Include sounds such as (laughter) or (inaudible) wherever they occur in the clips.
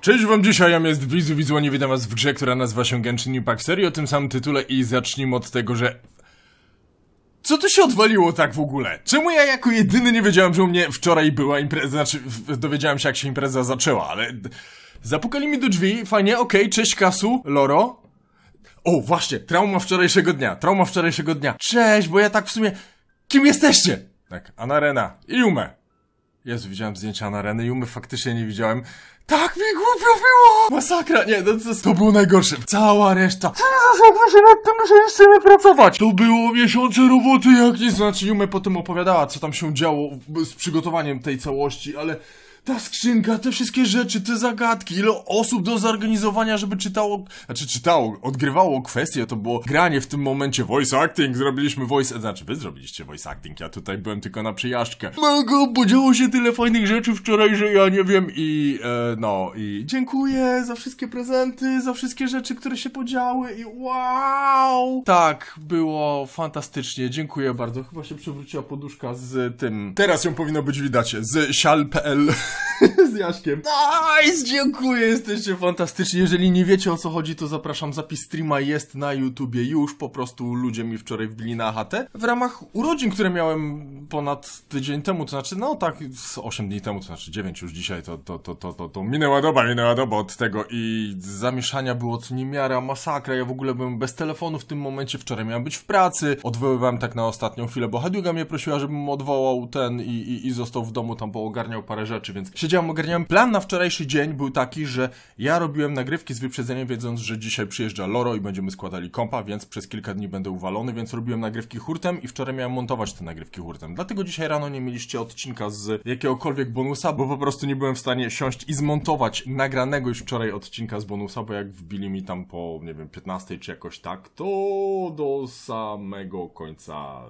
Cześć wam dzisiaj, ja jest Wizu, nie witam was w grze, która nazywa się Genshin Impact serii o tym samym tytule i zacznijmy od tego, że... Co tu się odwaliło tak w ogóle? Czemu ja jako jedyny nie wiedziałem, że u mnie wczoraj była impreza, znaczy dowiedziałem się jak się impreza zaczęła, ale... Zapukali mi do drzwi, fajnie, okej, okay, cześć Kasu, Loro. O, właśnie, trauma wczorajszego dnia, trauma wczorajszego dnia. Cześć, bo ja tak w sumie... Kim jesteście? Tak, Anarena i Yume. Jezu, widziałem zdjęcia na Reny i umy faktycznie nie widziałem. Tak mi głupio było! Masakra, nie, to, to, to było najgorsze. Cała reszta. Co za się nad tym, że jeszcze pracować? To było miesiące roboty jak nie. Znaczy, Jume potem opowiadała, co tam się działo z przygotowaniem tej całości, ale ta skrzynka, te wszystkie rzeczy, te zagadki, ile osób do zorganizowania, żeby czytało, znaczy czytało, odgrywało kwestie, to było granie w tym momencie voice acting, zrobiliśmy voice, znaczy wy zrobiliście voice acting, ja tutaj byłem tylko na przyjażdżkę. Mego, podziało się tyle fajnych rzeczy wczoraj, że ja nie wiem i e, no i dziękuję za wszystkie prezenty, za wszystkie rzeczy, które się podziały i wow! Tak, było fantastycznie, dziękuję bardzo, chyba się przewróciła poduszka z tym, teraz ją powinno być widać, z sial.pl (laughs) z Jaśkiem. Nice, dziękuję, jesteście fantastyczni. Jeżeli nie wiecie o co chodzi, to zapraszam, zapis streama jest na YouTubie już, po prostu ludzie mi wczoraj wbili na HT. W ramach urodzin, które miałem ponad tydzień temu, to znaczy, no tak, 8 dni temu, to znaczy 9 już dzisiaj, to, to, to, to, to, to minęła doba, minęła doba od tego i zamieszania było co niemiara, masakra, ja w ogóle byłem bez telefonu w tym momencie, wczoraj miałem być w pracy, odwoływałem tak na ostatnią chwilę, bo Hadiuga mnie prosiła, żebym odwołał ten i, i, i został w domu, tam poogarniał parę rzeczy, więc Siedziałam, siedziałem, ogarniałem. Plan na wczorajszy dzień był taki, że ja robiłem nagrywki z wyprzedzeniem, wiedząc, że dzisiaj przyjeżdża Loro i będziemy składali kompa, więc przez kilka dni będę uwalony, więc robiłem nagrywki hurtem i wczoraj miałem montować te nagrywki hurtem. Dlatego dzisiaj rano nie mieliście odcinka z jakiegokolwiek bonusa, bo po prostu nie byłem w stanie siąść i zmontować nagranego już wczoraj odcinka z bonusa, bo jak wbili mi tam po, nie wiem, 15 czy jakoś tak, to do samego końca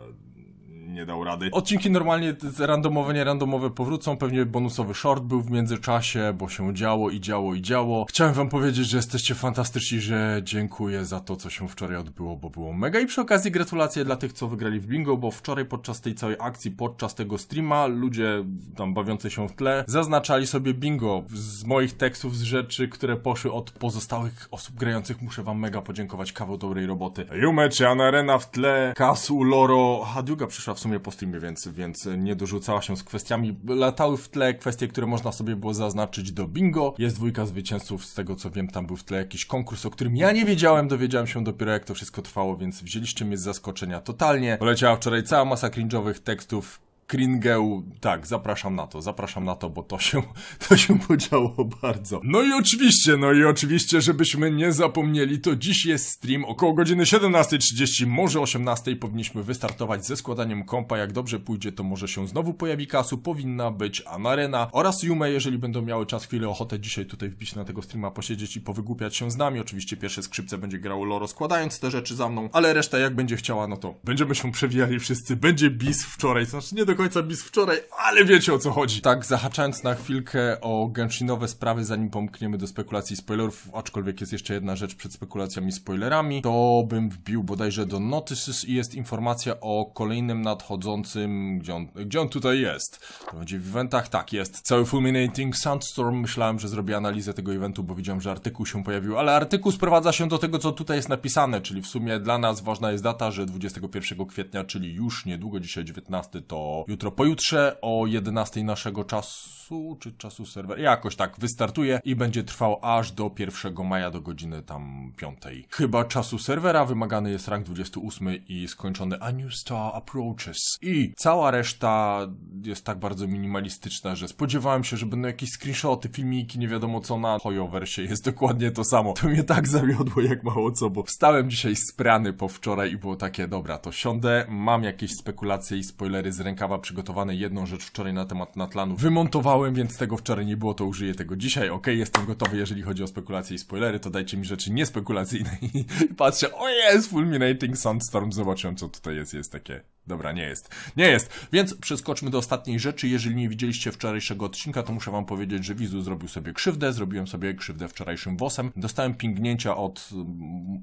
nie dał rady. Odcinki normalnie randomowe, nierandomowe powrócą, pewnie bonusowy short był w międzyczasie, bo się działo i działo i działo. Chciałem wam powiedzieć, że jesteście fantastyczni, że dziękuję za to, co się wczoraj odbyło, bo było mega i przy okazji gratulacje dla tych, co wygrali w bingo, bo wczoraj podczas tej całej akcji, podczas tego streama ludzie tam bawiący się w tle zaznaczali sobie bingo z moich tekstów, z rzeczy, które poszły od pozostałych osób grających. Muszę wam mega podziękować, kawał dobrej roboty. Jume, Arena w tle, Kasu, Loro, Hadiuga przyszła w w sumie po streamie, więc, więc nie dorzucała się z kwestiami. Latały w tle kwestie, które można sobie było zaznaczyć do bingo. Jest dwójka zwycięzców, z tego co wiem, tam był w tle jakiś konkurs, o którym ja nie wiedziałem, dowiedziałem się dopiero jak to wszystko trwało, więc wzięliście mnie z zaskoczenia totalnie. Poleciała wczoraj cała masa cringe'owych tekstów, Kringeł, tak, zapraszam na to, zapraszam na to, bo to się, (laughs) to się podziało bardzo. No i oczywiście, no i oczywiście, żebyśmy nie zapomnieli, to dziś jest stream około godziny 17.30, może 18.00 powinniśmy wystartować ze składaniem kompa, jak dobrze pójdzie, to może się znowu pojawi kasu, powinna być Anarena oraz Yume, jeżeli będą miały czas, chwilę, ochotę dzisiaj tutaj wbić na tego streama, posiedzieć i powygłupiać się z nami, oczywiście pierwsze skrzypce będzie grało Loro składając te rzeczy za mną, ale reszta jak będzie chciała, no to będziemy się przewijali wszyscy, będzie bis wczoraj, znaczy nie do końca bis wczoraj, ale wiecie o co chodzi. Tak, zahaczając na chwilkę o Genshinowe sprawy, zanim pomkniemy do spekulacji spoilerów, aczkolwiek jest jeszcze jedna rzecz przed spekulacjami spoilerami, to bym wbił bodajże do Notices i jest informacja o kolejnym nadchodzącym, gdzie on, gdzie on tutaj jest. To będzie w eventach, tak jest. Cały Fulminating Sandstorm, myślałem, że zrobię analizę tego eventu, bo widziałem, że artykuł się pojawił, ale artykuł sprowadza się do tego, co tutaj jest napisane, czyli w sumie dla nas ważna jest data, że 21 kwietnia, czyli już niedługo, dzisiaj 19, to jutro, pojutrze o 11 naszego czasu czasu, czy czasu serwera. Jakoś tak wystartuje i będzie trwał aż do 1 maja do godziny tam 5. Chyba czasu serwera wymagany jest rank 28 i skończony A New Star Approaches. I cała reszta jest tak bardzo minimalistyczna, że spodziewałem się, że będą jakieś screenshoty, filmiki, nie wiadomo co na Hoyoversie jest dokładnie to samo. To mnie tak zawiodło jak mało co, bo wstałem dzisiaj sprany po wczoraj i było takie, dobra, to siądę, mam jakieś spekulacje i spoilery z rękawa przygotowane, jedną rzecz wczoraj na temat Natlanu wymontowałem więc tego wczoraj nie było, to użyję tego dzisiaj. Ok, jestem gotowy, jeżeli chodzi o spekulacje i spoilery, to dajcie mi rzeczy niespekulacyjne (laughs) i patrzę, o jest, Fulminating Sandstorm, zobaczyłem co tutaj jest, jest takie Dobra, nie jest. Nie jest. Więc przeskoczmy do ostatniej rzeczy. Jeżeli nie widzieliście wczorajszego odcinka, to muszę wam powiedzieć, że Wizu zrobił sobie krzywdę. Zrobiłem sobie krzywdę wczorajszym wosem. Dostałem pingnięcia od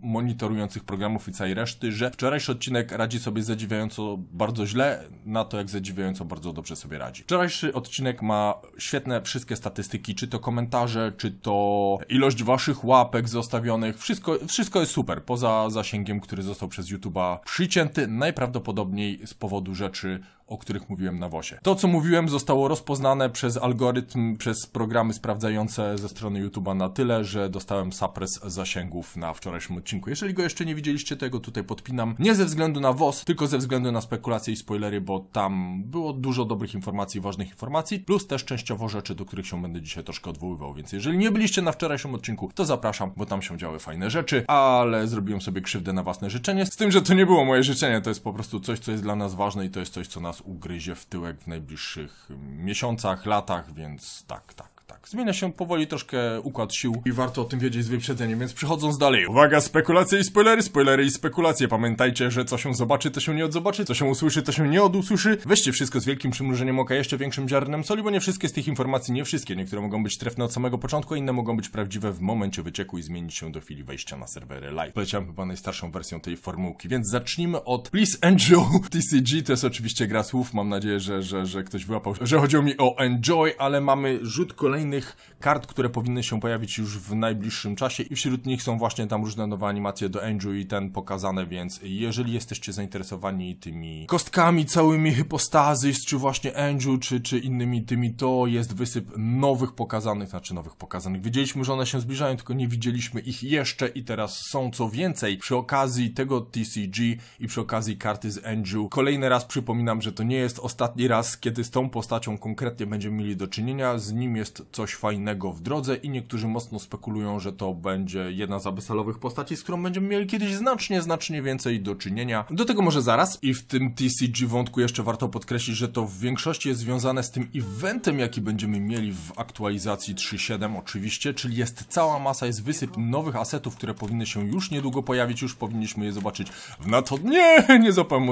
monitorujących programów i całej reszty, że wczorajszy odcinek radzi sobie zadziwiająco bardzo źle, na to jak zadziwiająco bardzo dobrze sobie radzi. Wczorajszy odcinek ma świetne wszystkie statystyki, czy to komentarze, czy to ilość waszych łapek zostawionych. Wszystko, wszystko jest super, poza zasięgiem, który został przez YouTube'a przycięty. Najprawdopodobniej z powodu rzeczy o których mówiłem na WOSie. To, co mówiłem, zostało rozpoznane przez algorytm, przez programy sprawdzające ze strony YouTube'a na tyle, że dostałem supres zasięgów na wczorajszym odcinku. Jeżeli go jeszcze nie widzieliście, tego tutaj podpinam. Nie ze względu na WOS, tylko ze względu na spekulacje i spoilery, bo tam było dużo dobrych informacji, ważnych informacji, plus też częściowo rzeczy, do których się będę dzisiaj troszkę odwoływał, więc jeżeli nie byliście na wczorajszym odcinku, to zapraszam, bo tam się działy fajne rzeczy, ale zrobiłem sobie krzywdę na własne życzenie, z tym, że to nie było moje życzenie, to jest po prostu coś, co jest dla nas ważne i to jest coś, co nas ugryzie w tyłek w najbliższych miesiącach, latach, więc tak, tak. Tak, zmienia się powoli troszkę układ sił. I warto o tym wiedzieć z wyprzedzeniem, więc przechodząc dalej. Uwaga, spekulacje i spoilery, spoilery i spekulacje. Pamiętajcie, że co się zobaczy, to się nie odzobaczy, co się usłyszy, to się nie odusłyszy. Weźcie wszystko z wielkim przymrużeniem oka, jeszcze większym ziarnem soli, bo nie wszystkie z tych informacji, nie wszystkie. Niektóre mogą być trefne od samego początku, inne mogą być prawdziwe w momencie wycieku i zmienić się do chwili wejścia na serwery live. Poleciałem chyba najstarszą wersją tej formułki, więc zacznijmy od Please Enjoy (laughs) TCG. To jest oczywiście gra słów, mam nadzieję, że, że, że ktoś wyłapał, że chodziło mi o Enjoy, ale mamy rzut kolejny kolejnych kart, które powinny się pojawić już w najbliższym czasie i wśród nich są właśnie tam różne nowe animacje do Angel i ten pokazane, więc jeżeli jesteście zainteresowani tymi kostkami całymi hypostazy, czy właśnie Angel, czy, czy innymi tymi, to jest wysyp nowych pokazanych, znaczy nowych pokazanych. Wiedzieliśmy, że one się zbliżają, tylko nie widzieliśmy ich jeszcze i teraz są co więcej. Przy okazji tego TCG i przy okazji karty z Angel kolejny raz przypominam, że to nie jest ostatni raz, kiedy z tą postacią konkretnie będziemy mieli do czynienia, z nim jest coś coś fajnego w drodze i niektórzy mocno spekulują, że to będzie jedna z abyssalowych postaci, z którą będziemy mieli kiedyś znacznie, znacznie więcej do czynienia. Do tego może zaraz i w tym TCG wątku jeszcze warto podkreślić, że to w większości jest związane z tym eventem, jaki będziemy mieli w aktualizacji 3.7 oczywiście, czyli jest cała masa, jest wysyp nowych asetów, które powinny się już niedługo pojawić, już powinniśmy je zobaczyć w nadchod... (laughs) Nie, nie zapałem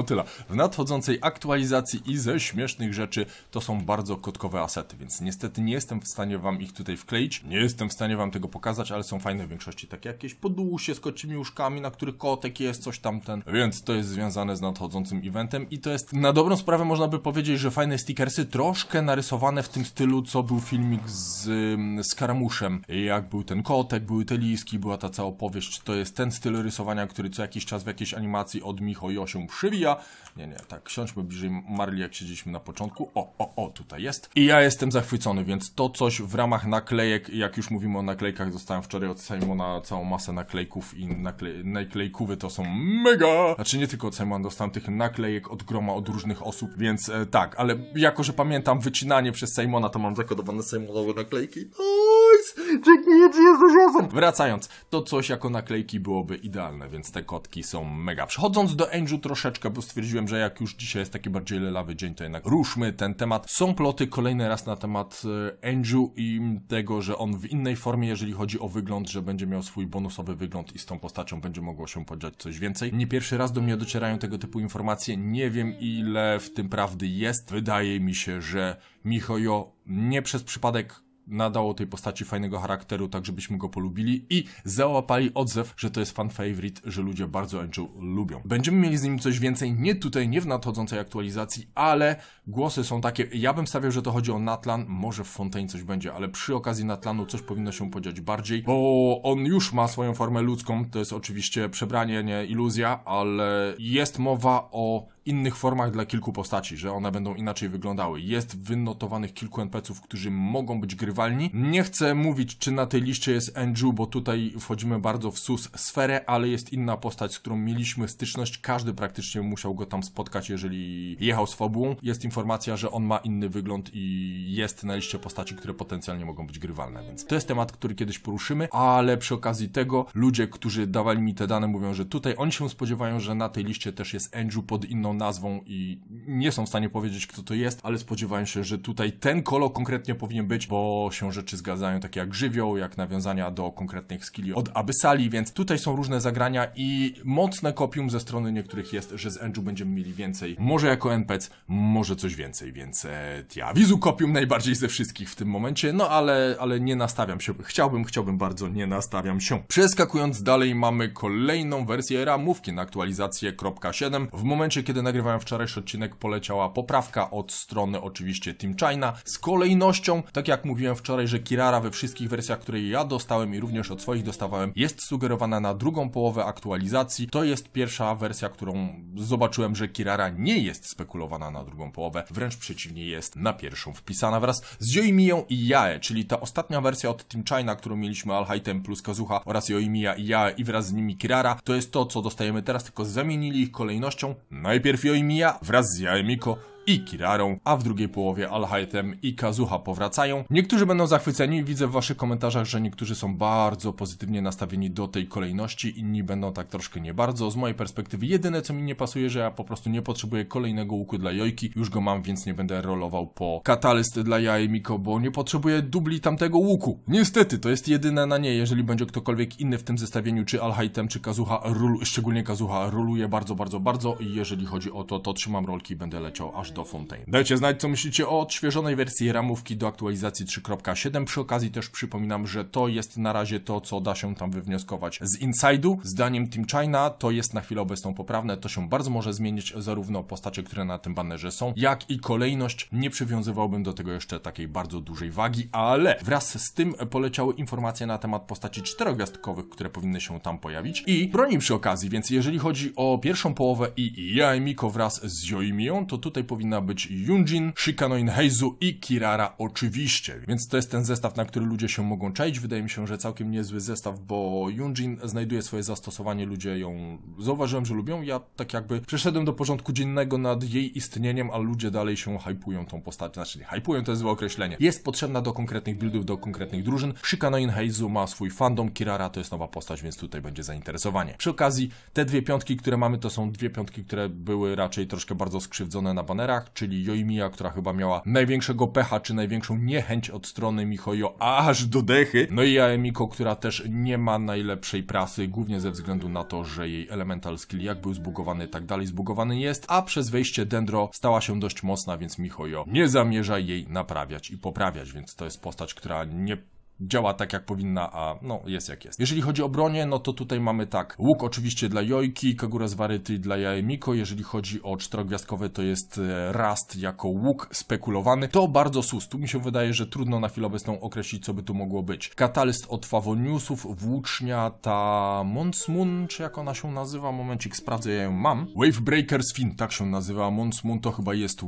W nadchodzącej aktualizacji i ze śmiesznych rzeczy to są bardzo kotkowe asety, więc niestety nie jestem w stanie wam ich tutaj wkleić. Nie jestem w stanie wam tego pokazać, ale są fajne w większości. Takie jakieś podłusie z kocimi na których kotek jest, coś tamten. Więc to jest związane z nadchodzącym eventem i to jest na dobrą sprawę można by powiedzieć, że fajne stickersy troszkę narysowane w tym stylu, co był filmik z, mm, z Karamuszem. Jak był ten kotek, były te liski, była ta cała opowieść. To jest ten styl rysowania, który co jakiś czas w jakiejś animacji od Micho i Osią przywija. Nie, nie, tak, siądźmy bliżej Marli, jak siedzieliśmy na początku. O, o, o, tutaj jest. I ja jestem zachwycony, więc to coś w ramach naklejek, jak już mówimy o naklejkach, dostałem wczoraj od Simona całą masę naklejków i nakle naklejkówy to są mega! Znaczy nie tylko od Simona, dostałem tych naklejek od groma, od różnych osób, więc e, tak, ale jako, że pamiętam wycinanie przez Simona, to mam zakodowane Simonowe naklejki. Nice! Dziękuję ci, jesteś awesome! Wracając, to coś jako naklejki byłoby idealne, więc te kotki są mega. Przechodząc do Angel troszeczkę, bo stwierdziłem, że jak już dzisiaj jest taki bardziej lelawy dzień, to jednak ruszmy ten temat. Są ploty kolejny raz na temat e, Angel i tego, że on w innej formie, jeżeli chodzi o wygląd, że będzie miał swój bonusowy wygląd i z tą postacią będzie mogło się podziać coś więcej. Nie pierwszy raz do mnie docierają tego typu informacje, nie wiem ile w tym prawdy jest. Wydaje mi się, że Michojo nie przez przypadek nadało tej postaci fajnego charakteru, tak żebyśmy go polubili i załapali odzew, że to jest fan favorite, że ludzie bardzo Andrew lubią. Będziemy mieli z nim coś więcej, nie tutaj, nie w nadchodzącej aktualizacji, ale głosy są takie, ja bym stawiał, że to chodzi o Natlan, może w Fontaine coś będzie, ale przy okazji Natlanu coś powinno się podziać bardziej, bo on już ma swoją formę ludzką, to jest oczywiście przebranie, nie iluzja, ale jest mowa o innych formach dla kilku postaci, że one będą inaczej wyglądały. Jest wynotowanych kilku NPCów, którzy mogą być grywalni. Nie chcę mówić, czy na tej liście jest Andrew, bo tutaj wchodzimy bardzo w sus sferę, ale jest inna postać, z którą mieliśmy styczność. Każdy praktycznie musiał go tam spotkać, jeżeli jechał z fabułą. Jest informacja, że on ma inny wygląd i jest na liście postaci, które potencjalnie mogą być grywalne, więc to jest temat, który kiedyś poruszymy, ale przy okazji tego ludzie, którzy dawali mi te dane mówią, że tutaj oni się spodziewają, że na tej liście też jest Andrew pod inną nazwą i nie są w stanie powiedzieć, kto to jest, ale spodziewałem się, że tutaj ten kolo konkretnie powinien być, bo się rzeczy zgadzają, takie jak żywioł, jak nawiązania do konkretnych skilli od Abysali, więc tutaj są różne zagrania i mocne kopium ze strony niektórych jest, że z Andrew będziemy mieli więcej. Może jako NPC, może coś więcej, więc e, ja wizu kopium najbardziej ze wszystkich w tym momencie, no ale, ale nie nastawiam się. Chciałbym, chciałbym bardzo, nie nastawiam się. Przeskakując dalej mamy kolejną wersję ramówki na aktualizację 7. W momencie, kiedy nagrywałem wczorajszy odcinek, poleciała poprawka od strony oczywiście Team China z kolejnością, tak jak mówiłem wczoraj, że Kirara we wszystkich wersjach, które ja dostałem i również od swoich dostawałem, jest sugerowana na drugą połowę aktualizacji. To jest pierwsza wersja, którą zobaczyłem, że Kirara nie jest spekulowana na drugą połowę, wręcz przeciwnie, jest na pierwszą wpisana wraz z Joimią i Jae, czyli ta ostatnia wersja od Team China, którą mieliśmy Alhaitem plus Kazuha oraz Yoimiya i Jae i wraz z nimi Kirara, to jest to, co dostajemy teraz, tylko zamienili ich kolejnością. Najpierw Pierw i mija wraz z Jaemiko i Kirarą, a w drugiej połowie Alhaitem i Kazuha powracają. Niektórzy będą zachwyceni, widzę w waszych komentarzach, że niektórzy są bardzo pozytywnie nastawieni do tej kolejności, inni będą tak troszkę nie bardzo. Z mojej perspektywy jedyne co mi nie pasuje, że ja po prostu nie potrzebuję kolejnego łuku dla Jojki, już go mam, więc nie będę rolował po katalyst dla Jaj bo nie potrzebuję dubli tamtego łuku. Niestety, to jest jedyne na nie, jeżeli będzie ktokolwiek inny w tym zestawieniu, czy Alhaitem, czy Kazuha, szczególnie Kazuha, roluje bardzo, bardzo, bardzo i jeżeli chodzi o to, to trzymam rolki i będę leciał aż to Fontaine. Dajcie znać, co myślicie o odświeżonej wersji ramówki do aktualizacji 3.7. Przy okazji też przypominam, że to jest na razie to, co da się tam wywnioskować z Inside'u. Zdaniem Team China to jest na chwilę obecną poprawne. To się bardzo może zmienić, zarówno postacie, które na tym bannerze są, jak i kolejność. Nie przywiązywałbym do tego jeszcze takiej bardzo dużej wagi, ale wraz z tym poleciały informacje na temat postaci czterogwiazdkowych, które powinny się tam pojawić i broni przy okazji, więc jeżeli chodzi o pierwszą połowę i Jaimiko wraz z Joimią, to tutaj powinien powinna być Yunjin, Shikano Inheizu i Kirara oczywiście. Więc to jest ten zestaw, na który ludzie się mogą czaić. Wydaje mi się, że całkiem niezły zestaw, bo Yunjin znajduje swoje zastosowanie, ludzie ją zauważyłem, że lubią. Ja tak jakby przeszedłem do porządku dziennego nad jej istnieniem, a ludzie dalej się hypują tą postać, znaczy nie hypują, to jest złe określenie. Jest potrzebna do konkretnych buildów, do konkretnych drużyn. Shikano Inheizu ma swój fandom, Kirara to jest nowa postać, więc tutaj będzie zainteresowanie. Przy okazji, te dwie piątki, które mamy, to są dwie piątki, które były raczej troszkę bardzo skrzywdzone na banera czyli Joimija, która chyba miała największego pecha, czy największą niechęć od strony Michojo, aż do dechy. No i Aemiko, która też nie ma najlepszej prasy, głównie ze względu na to, że jej elemental skill jak był zbugowany, tak dalej zbugowany jest, a przez wejście Dendro stała się dość mocna, więc Michojo nie zamierza jej naprawiać i poprawiać, więc to jest postać, która nie działa tak jak powinna, a no jest jak jest. Jeżeli chodzi o bronię, no to tutaj mamy tak, łuk oczywiście dla Jojki, Kagura z Waryty dla Jaemiko, jeżeli chodzi o czterogwiazdkowe to jest e, Rast jako łuk spekulowany, to bardzo sus, tu mi się wydaje, że trudno na chwilę obecną określić co by tu mogło być. Katalyst od Fawoniusów, Włócznia, ta Monsmun, czy jak ona się nazywa, momencik sprawdzę, ja ją mam. Wavebreaker Sphin, tak się nazywa, Monsmun to chyba jest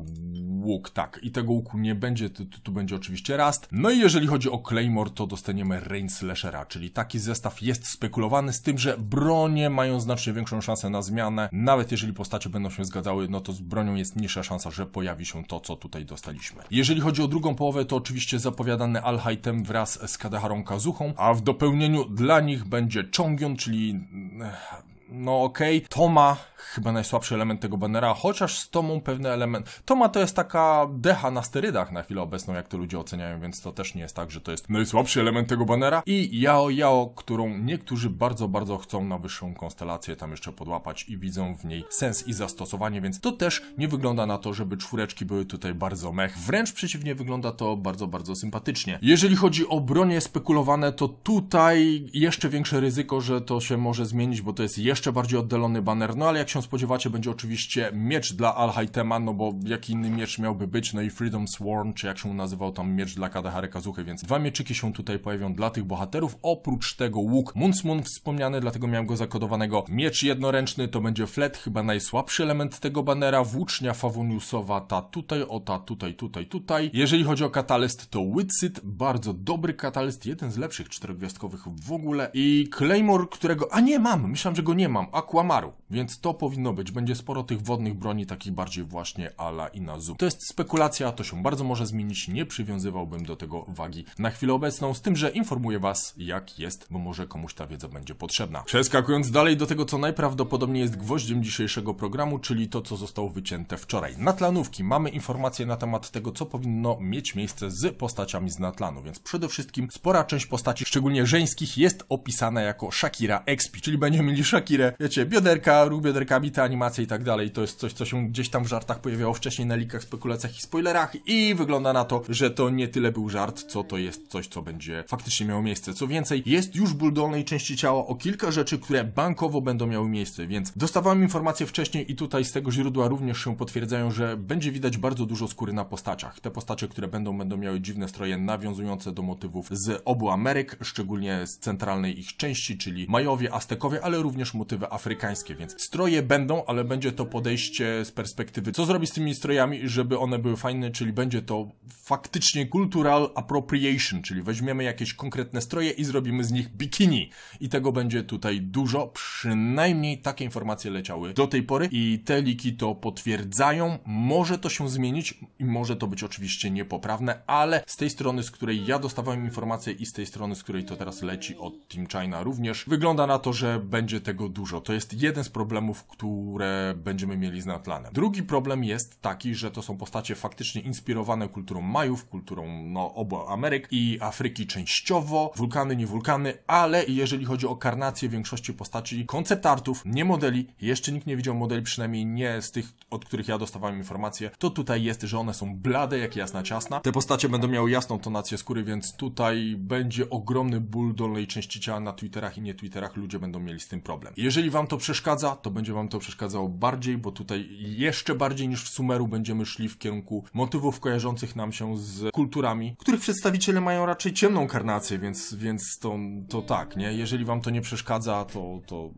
łuk, tak. I tego łuku nie będzie, tu, tu, będzie oczywiście rast. No i jeżeli chodzi o Claymore, to dostaniemy Rain Slashera, czyli taki zestaw jest spekulowany z tym, że bronie mają znacznie większą szansę na zmianę. Nawet jeżeli postacie będą się zgadzały, no to z bronią jest mniejsza szansa, że pojawi się to, co tutaj dostaliśmy. Jeżeli chodzi o drugą połowę, to oczywiście zapowiadany Alhaitem wraz z Kadaharą Kazuchą, a w dopełnieniu dla nich będzie Chongyun, czyli... Eh, no okej, okay, Toma, chyba najsłabszy element tego banera, chociaż z Tomą pewne element. Toma to jest taka decha na sterydach na chwilę obecną, jak to ludzie oceniają, więc to też nie jest tak, że to jest najsłabszy element tego banera. I Yao Yao, którą niektórzy bardzo, bardzo chcą na wyższą konstelację tam jeszcze podłapać i widzą w niej sens i zastosowanie, więc to też nie wygląda na to, żeby czwóreczki były tutaj bardzo mech. Wręcz przeciwnie, wygląda to bardzo, bardzo sympatycznie. Jeżeli chodzi o bronie spekulowane, to tutaj jeszcze większe ryzyko, że to się może zmienić, bo to jest jeszcze bardziej oddalony baner, no ale jak się się spodziewacie, będzie oczywiście miecz dla Al-Haitema, no bo jaki inny miecz miałby być, no i Freedom Sworn, czy jak się nazywał tam miecz dla Kadahary Kazuchy, więc dwa mieczyki się tutaj pojawią dla tych bohaterów. Oprócz tego łuk Munsmun wspomniany, dlatego miałem go zakodowanego. Miecz jednoręczny to będzie flet, chyba najsłabszy element tego banera. Włócznia Favoniusowa, ta tutaj, o ta tutaj, tutaj, tutaj. Jeżeli chodzi o katalest, to Witsit, bardzo dobry katalest, jeden z lepszych czterogwiazdkowych w ogóle. I Claymore, którego, a nie mam, myślałem, że go nie mam, Aquamaru, więc to powinno być. Będzie sporo tych wodnych broni, takich bardziej właśnie ala i na zoom. To jest spekulacja, to się bardzo może zmienić, nie przywiązywałbym do tego wagi na chwilę obecną, z tym, że informuję Was jak jest, bo może komuś ta wiedza będzie potrzebna. Przeskakując dalej do tego, co najprawdopodobniej jest gwoździem dzisiejszego programu, czyli to, co zostało wycięte wczoraj. Natlanówki. Mamy informacje na temat tego, co powinno mieć miejsce z postaciami z Natlanu, więc przede wszystkim spora część postaci, szczególnie żeńskich, jest opisana jako Shakira Expi, czyli będziemy mieli Shakirę, wiecie, bioderka, ruch bioderka, fabrykami, te animacje i tak dalej. To jest coś, co się gdzieś tam w żartach pojawiało wcześniej na likach, spekulacjach i spoilerach i wygląda na to, że to nie tyle był żart, co to jest coś, co będzie faktycznie miało miejsce. Co więcej, jest już ból dolnej części ciała o kilka rzeczy, które bankowo będą miały miejsce, więc dostawałem informacje wcześniej i tutaj z tego źródła również się potwierdzają, że będzie widać bardzo dużo skóry na postaciach. Te postacie, które będą, będą miały dziwne stroje nawiązujące do motywów z obu Ameryk, szczególnie z centralnej ich części, czyli Majowie, Aztekowie, ale również motywy afrykańskie, więc stroje stroje będą, ale będzie to podejście z perspektywy, co zrobić z tymi strojami, żeby one były fajne, czyli będzie to faktycznie cultural appropriation, czyli weźmiemy jakieś konkretne stroje i zrobimy z nich bikini. I tego będzie tutaj dużo, przynajmniej takie informacje leciały do tej pory i te liki to potwierdzają. Może to się zmienić i może to być oczywiście niepoprawne, ale z tej strony, z której ja dostawałem informacje i z tej strony, z której to teraz leci od Team China również, wygląda na to, że będzie tego dużo. To jest jeden z problemów, które będziemy mieli z Natlanem. Drugi problem jest taki, że to są postacie faktycznie inspirowane kulturą Majów, kulturą no, obu Ameryk i Afryki częściowo, wulkany, nie wulkany, ale jeżeli chodzi o karnację większości postaci, koncept artów, nie modeli, jeszcze nikt nie widział modeli, przynajmniej nie z tych, od których ja dostawałem informacje, to tutaj jest, że one są blade jak jasna ciasna. Te postacie będą miały jasną tonację skóry, więc tutaj będzie ogromny ból dolnej części ciała na Twitterach i nie Twitterach, ludzie będą mieli z tym problem. Jeżeli wam to przeszkadza, to będzie wam to przeszkadzało bardziej, bo tutaj jeszcze bardziej niż w Sumeru będziemy szli w kierunku motywów kojarzących nam się z kulturami, których przedstawiciele mają raczej ciemną karnację, więc, więc to, to tak, nie? Jeżeli wam to nie przeszkadza, to, to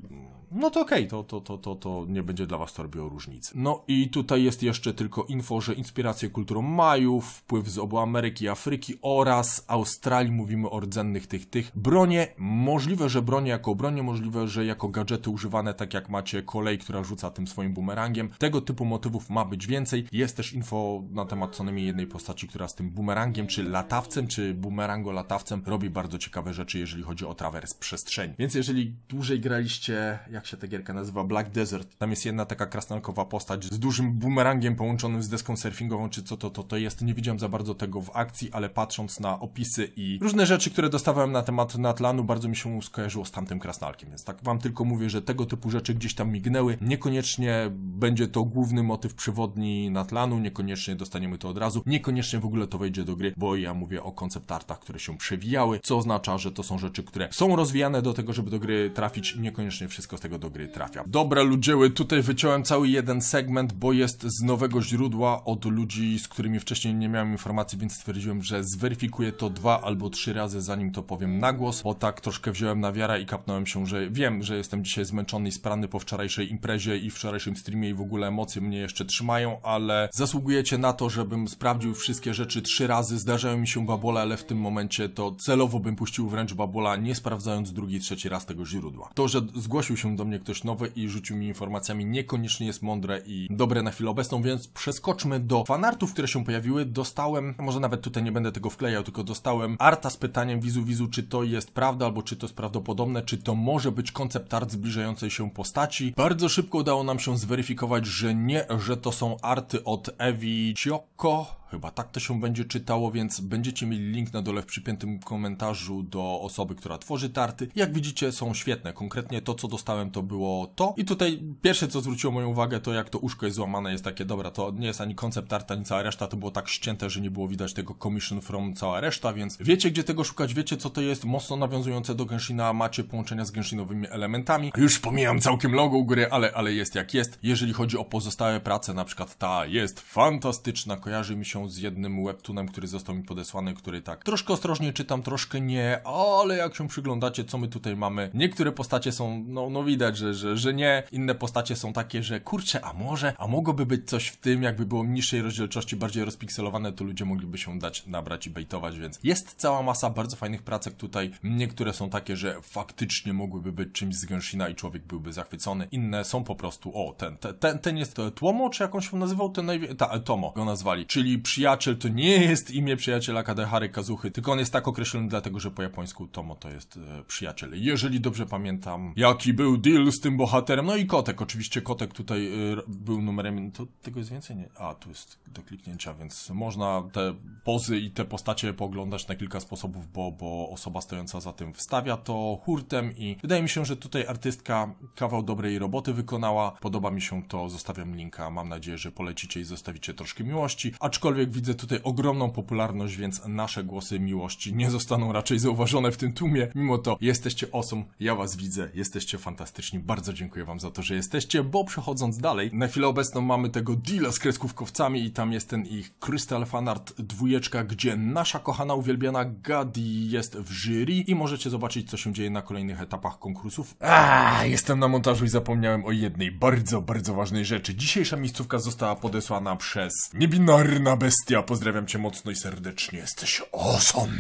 no to okej, okay, to, to, to, to, to nie będzie dla was to robiło różnicy. No i tutaj jest jeszcze tylko info, że inspiracje kulturą Majów, wpływ z obu Ameryki Afryki oraz Australii, mówimy o rdzennych tych, tych. Bronie, możliwe, że bronie jako bronie, możliwe, że jako gadżety używane, tak jak macie kolej, która rzuca tym swoim bumerangiem. Tego typu motywów ma być więcej. Jest też info na temat co najmniej jednej postaci, która z tym bumerangiem, czy latawcem, czy bumerango latawcem robi bardzo ciekawe rzeczy, jeżeli chodzi o trawers przestrzeni. Więc jeżeli dłużej graliście, Jak jak się ta gierka nazywa, Black Desert. Tam jest jedna taka krasnalkowa postać z dużym bumerangiem połączonym z deską surfingową, czy co to, to, to jest. Nie widziałem za bardzo tego w akcji, ale patrząc na opisy i różne rzeczy, które dostawałem na temat Natlanu, bardzo mi się skojarzyło z tamtym krasnalkiem, więc tak wam tylko mówię, że tego typu rzeczy gdzieś tam mignęły. Niekoniecznie będzie to główny motyw przewodni Natlanu, niekoniecznie dostaniemy to od razu, niekoniecznie w ogóle to wejdzie do gry, bo ja mówię o konceptartach, które się przewijały, co oznacza, że to są rzeczy, które są rozwijane do tego, żeby do gry trafić, niekoniecznie wszystko z tego tego do gry trafia. Dobra ludzieły, tutaj wyciąłem cały jeden segment, bo jest z nowego źródła od ludzi, z którymi wcześniej nie miałem informacji, więc stwierdziłem, że zweryfikuję to dwa albo trzy razy zanim to powiem na głos, bo tak troszkę wziąłem na wiarę i kapnąłem się, że wiem, że jestem dzisiaj zmęczony i sprany po wczorajszej imprezie i wczorajszym streamie i w ogóle emocje mnie jeszcze trzymają, ale zasługujecie na to, żebym sprawdził wszystkie rzeczy trzy razy. Zdarzają mi się babole, ale w tym momencie to celowo bym puścił wręcz babola, nie sprawdzając drugi, trzeci raz tego źródła. To, że zgłosił się do mnie ktoś nowy i rzucił mi informacjami, niekoniecznie jest mądre i dobre na chwilę obecną, więc przeskoczmy do fanartów, które się pojawiły. Dostałem, może nawet tutaj nie będę tego wklejał, tylko dostałem arta z pytaniem wizu wizu, czy to jest prawda, albo czy to jest prawdopodobne, czy to może być koncept art zbliżającej się postaci. Bardzo szybko udało nam się zweryfikować, że nie, że to są arty od Evi Cioko, Chyba tak to się będzie czytało, więc będziecie mieli link na dole w przypiętym komentarzu do osoby, która tworzy tarty. Jak widzicie są świetne, konkretnie to co dostałem to było to. I tutaj pierwsze co zwróciło moją uwagę to jak to uszko jest złamane, jest takie dobra, to nie jest ani koncept tarta, ani cała reszta, to było tak ścięte, że nie było widać tego commission from cała reszta, więc wiecie gdzie tego szukać, wiecie co to jest, mocno nawiązujące do Genshina, macie połączenia z Genshinowymi elementami. Już pomijam całkiem logo u góry, ale, ale jest jak jest. Jeżeli chodzi o pozostałe prace, na przykład ta jest fantastyczna, kojarzy mi się się z jednym webtoonem, który został mi podesłany, który tak troszkę ostrożnie czytam, troszkę nie, ale jak się przyglądacie, co my tutaj mamy, niektóre postacie są, no, no widać, że, że, że nie, inne postacie są takie, że kurczę, a może, a mogłoby być coś w tym, jakby było niższej rozdzielczości, bardziej rozpikselowane, to ludzie mogliby się dać nabrać i bejtować, więc jest cała masa bardzo fajnych pracek tutaj, niektóre są takie, że faktycznie mogłyby być czymś z Gęsina i człowiek byłby zachwycony, inne są po prostu, o, ten, ten, ten jest e, Tłomo, czy jakąś on nazywał, ten, ta, e, Tomo go nazwali, czyli przyjaciel to nie jest imię przyjaciela Kadehary Kazuchy, tylko on jest tak określony dlatego, że po japońsku Tomo to jest e, przyjaciel. Jeżeli dobrze pamiętam, jaki był deal z tym bohaterem, no i Kotek, oczywiście Kotek tutaj e, był numerem, to tego jest więcej? Nie? A, tu jest do kliknięcia, więc można te pozy i te postacie pooglądać na kilka sposobów, bo, bo osoba stojąca za tym wstawia to hurtem i wydaje mi się, że tutaj artystka kawał dobrej roboty wykonała. Podoba mi się to, zostawiam linka, mam nadzieję, że polecicie i zostawicie troszkę miłości, aczkolwiek aczkolwiek widzę tutaj ogromną popularność, więc nasze głosy miłości nie zostaną raczej zauważone w tym tłumie. Mimo to jesteście awesome, ja was widzę, jesteście fantastyczni, bardzo dziękuję wam za to, że jesteście, bo przechodząc dalej, na chwilę obecną mamy tego deala z kreskówkowcami i tam jest ten ich Crystal Fanart dwójeczka, gdzie nasza kochana, uwielbiana Gadi jest w jury i możecie zobaczyć, co się dzieje na kolejnych etapach konkursów. Aaaa, jestem na montażu i zapomniałem o jednej bardzo, bardzo ważnej rzeczy. Dzisiejsza miejscówka została podesłana przez niebinarna bez Bestia, pozdrawiam cię mocno i serdecznie. Jesteś awesome.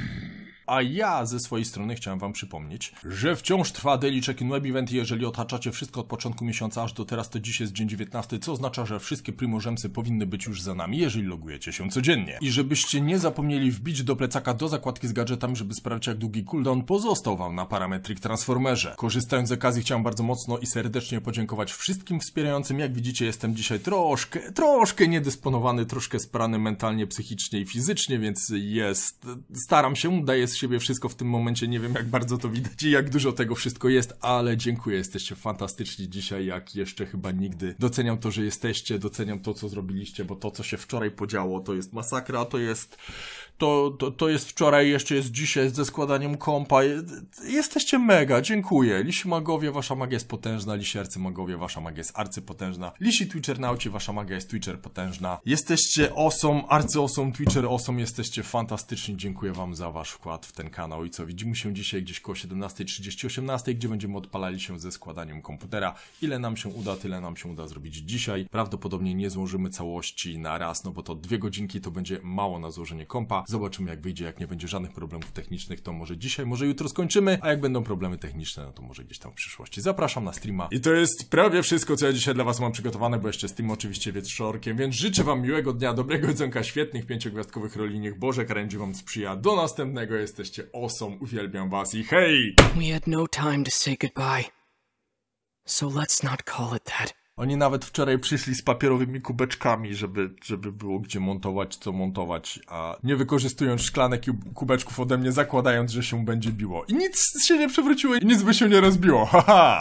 A ja ze swojej strony chciałem Wam przypomnieć, że wciąż trwa Daily Check-in Web Event jeżeli otaczacie wszystko od początku miesiąca aż do teraz, to dziś jest dzień 19, co oznacza, że wszystkie primorzemsy powinny być już za nami, jeżeli logujecie się codziennie. I żebyście nie zapomnieli wbić do plecaka do zakładki z gadżetami, żeby sprawdzić jak długi cooldown pozostał Wam na parametric Transformerze. Korzystając z okazji chciałem bardzo mocno i serdecznie podziękować wszystkim wspierającym. Jak widzicie jestem dzisiaj troszkę, troszkę niedysponowany, troszkę sprany mentalnie, psychicznie i fizycznie, więc jest, staram się, daję siebie wszystko w tym momencie. Nie wiem, jak bardzo to widać i jak dużo tego wszystko jest, ale dziękuję. Jesteście fantastyczni dzisiaj, jak jeszcze chyba nigdy. Doceniam to, że jesteście, doceniam to, co zrobiliście, bo to, co się wczoraj podziało, to jest masakra, to jest to, to, to jest wczoraj, jeszcze jest dzisiaj ze składaniem kompa. Jesteście mega, dziękuję. Lisi magowie, wasza magia jest potężna. Lisi arcymagowie, wasza magia jest arcypotężna. Lisi naucie, wasza magia jest twitcher potężna. Jesteście osom, arcy osom, twitcher osom, jesteście fantastyczni. Dziękuję wam za wasz wkład w ten kanał i co, widzimy się dzisiaj gdzieś koło 17.30, 18, gdzie będziemy odpalali się ze składaniem komputera. Ile nam się uda, tyle nam się uda zrobić dzisiaj. Prawdopodobnie nie złożymy całości na raz, no bo to dwie godzinki to będzie mało na złożenie kompa. Zobaczymy jak wyjdzie, jak nie będzie żadnych problemów technicznych, to może dzisiaj, może jutro skończymy, a jak będą problemy techniczne, no to może gdzieś tam w przyszłości. Zapraszam na streama. I to jest prawie wszystko, co ja dzisiaj dla was mam przygotowane, bo jeszcze stream oczywiście wieczorkiem, więc życzę wam miłego dnia, dobrego jedzonka, świetnych pięciogwiazdkowych roli, niech Boże kręci wam sprzyja. Do następnego, jesteście awesome, uwielbiam was i hej! We had no time to say goodbye, so let's not call it that. Oni nawet wczoraj przyszli z papierowymi kubeczkami, żeby, żeby było gdzie montować, co montować, a nie wykorzystując szklanek i kubeczków ode mnie, zakładając, że się będzie biło. I nic się nie przewróciło i nic by się nie rozbiło, haha! (laughs)